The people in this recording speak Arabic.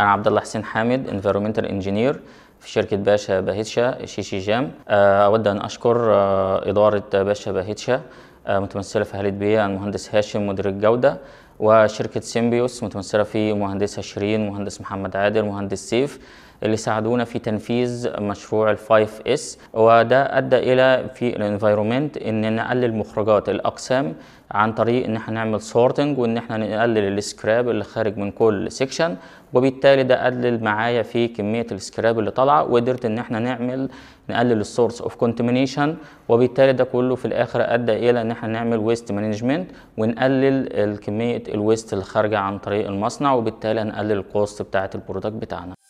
انا عبد الله حسين حامد انفيرومنتال انجينير في شركة باشا باهتشا شيشي جام آه، أود أن أشكر آه، إدارة باشا باهتشا آه، متمثله في هاليد بيئه المهندس هاشم مدير الجوده وشركه سيمبيوس متمثله في مهندسه شيرين مهندس محمد عادل مهندس سيف اللي ساعدونا في تنفيذ مشروع الفايف اس وده ادى الى في الانفايرومنت ان نقلل مخرجات الاقسام عن طريق ان احنا نعمل سورتنج وان احنا نقلل السكراب اللي خارج من كل سيكشن وبالتالي ده قلل معايا في كميه السكراب اللي طالعه وقدرت ان احنا نعمل نقلل السورس اوف كونتمينيشن وبالتالي ده كله في الاخر ادى الى ان احنا نعمل ويست مانجمنت ونقلل الكميه الويست اللي خارجه عن طريق المصنع وبالتالي هنقلل الكوست بتاعه البرودكت بتاعنا